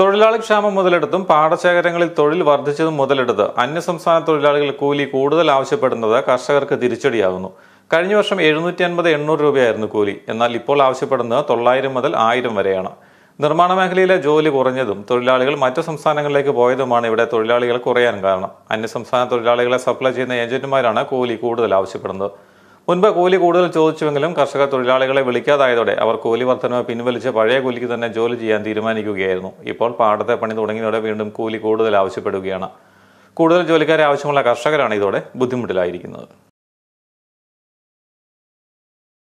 തൊഴിലാളി ക്ഷാമം മുതലെടുത്തും പാടശേഖരങ്ങളിൽ തൊഴിൽ വർദ്ധിച്ചതും മുതലെടുത്ത് അന്യസംസ്ഥാന തൊഴിലാളികൾ കൂലി കൂടുതൽ ആവശ്യപ്പെടുന്നത് കർഷകർക്ക് തിരിച്ചടിയാകുന്നു കഴിഞ്ഞ വർഷം എഴുന്നൂറ്റി അൻപത് എണ്ണൂറ് രൂപയായിരുന്നു കൂലി എന്നാൽ ഇപ്പോൾ ആവശ്യപ്പെടുന്നത് തൊള്ളായിരം മുതൽ ആയിരം വരെയാണ് നിർമ്മാണ മേഖലയിലെ ജോലി കുറഞ്ഞതും തൊഴിലാളികൾ മറ്റു സംസ്ഥാനങ്ങളിലേക്ക് പോയതുമാണ് ഇവിടെ തൊഴിലാളികൾ കുറയാൻ കാരണം അന്യസംസ്ഥാന തൊഴിലാളികളെ സപ്ലൈ ചെയ്യുന്ന ഏജന്റുമാരാണ് കൂലി കൂടുതൽ ആവശ്യപ്പെടുന്നത് മുൻപ് കൂലി കൂടുതൽ ചോദിച്ചുവെങ്കിലും കർഷക തൊഴിലാളികളെ വിളിക്കാതായതോടെ അവർ കൂലി വർധനവ് പിൻവലിച്ച് പഴയ കൂലിക്ക് തന്നെ ജോലി ചെയ്യാൻ തീരുമാനിക്കുകയായിരുന്നു ഇപ്പോൾ പാടത്തെ പണി തുടങ്ങിയതോടെ വീണ്ടും കൂലി കൂടുതൽ ആവശ്യപ്പെടുകയാണ് കൂടുതൽ ജോലിക്കാരെ ആവശ്യമുള്ള കർഷകരാണ് ഇതോടെ ബുദ്ധിമുട്ടിലായിരിക്കുന്നത്